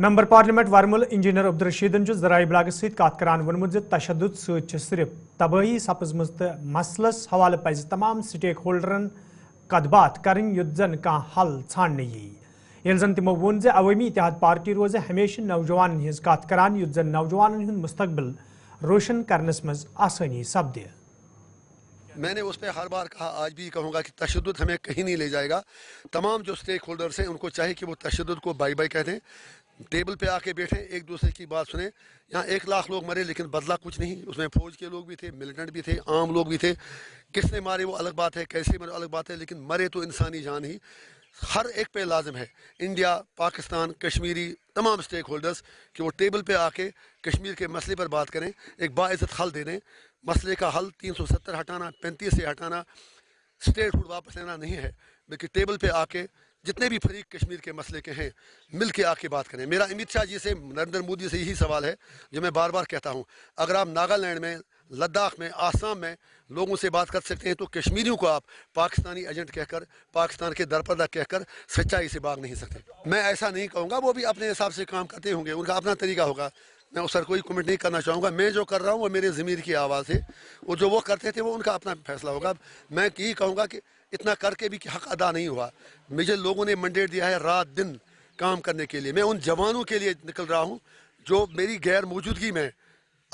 member parliament वर्मुल engineer अब्दुलरशीदन जराये ब्लागस सत करान वोनमुत तशद सिर्फ तबाही सपज तो मसलस हवाल पज तमाम स्टेक होल्डरन कदबात करें युद्ध जन कह हल झाड़ने ये जन तमो वोन जवमी इतिहाद पार्टी रोज हमेशा नौजवान हज कत करान युद्ध जन नौजवान हूं मुस्तबिल रोशन करनस मज आसानी सपदि मैंने उस पर हर बार कहा आज भी कहूँगा कि तशद हमें कहीं नहीं ले जाएगा तमाम जो स्टेक होल्डर्स हैं उनको चाहिए कि वो तशद को बाई बाई कह दें टेबल पे आके बैठे एक दूसरे की बात सुने यहाँ एक लाख लोग मरे लेकिन बदला कुछ नहीं उसमें फौज के लोग भी थे मिलिटेंट भी थे आम लोग भी थे किसने मारे वो अलग बात है कैसे मरे अलग बात है लेकिन मरे तो इंसानी जान ही हर एक पे लाजम है इंडिया पाकिस्तान कश्मीरी तमाम स्टेक होल्डर्स कि वो टेबल पे आके कश्मीर के मसले पर बात करें एक बाज़त हल दे दें मसले का हल 370 हटाना 35 से हटाना स्टेट हुड वापस लेना नहीं है बल्कि टेबल पे आके जितने भी फरीक कश्मीर के मसले के हैं मिल के आके बात करें मेरा अमित शाह जी से नरेंद्र मोदी से यही सवाल है जो मैं बार बार कहता हूँ अगर आप नागालैंड में लद्दाख में आसाम में लोगों से बात कर सकते हैं तो कश्मीरियों को आप पाकिस्तानी एजेंट कहकर पाकिस्तान के दरपर्दा कहकर सच्चाई से भाग नहीं सकते मैं ऐसा नहीं कहूँगा वो भी अपने हिसाब से काम करते होंगे उनका अपना तरीका होगा मैं उस सर कोई कमेंट नहीं करना चाहूँगा मैं जो कर रहा हूँ वो मेरे ज़मीर की आवाज़ है और जो वो करते थे वो उनका अपना फैसला होगा मैं यही कहूँगा कि इतना करके भी हक अदा नहीं हुआ मुझे लोगों ने मंडेट दिया है रात दिन काम करने के लिए मैं उन जवानों के लिए निकल रहा हूँ जो मेरी गैर मौजूदगी में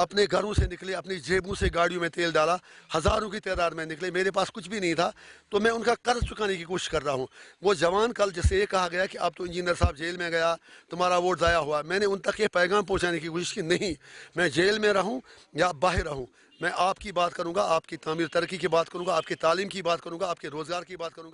अपने घरों से निकले अपनी जेबों से गाड़ियों में तेल डाला हज़ारों की तादाद में निकले मेरे पास कुछ भी नहीं था तो मैं उनका कर्ज चुकाने की कोशिश कर रहा हूँ वो जवान कल जैसे ये कहा गया कि आप तो इंजीनियर साहब जेल में गया तुम्हारा वोट ज़ाया हुआ मैंने उन तक ये पैगाम पहुँचाने की कोशिश की नहीं मैं जेल में रहूँ या बाहर रहूँ मैं आपकी बात करूँगा आपकी तमीर तरक्की की बात करूँगा आपकी तालीम की बात करूँगा आपके रोज़गार की बात करूँगा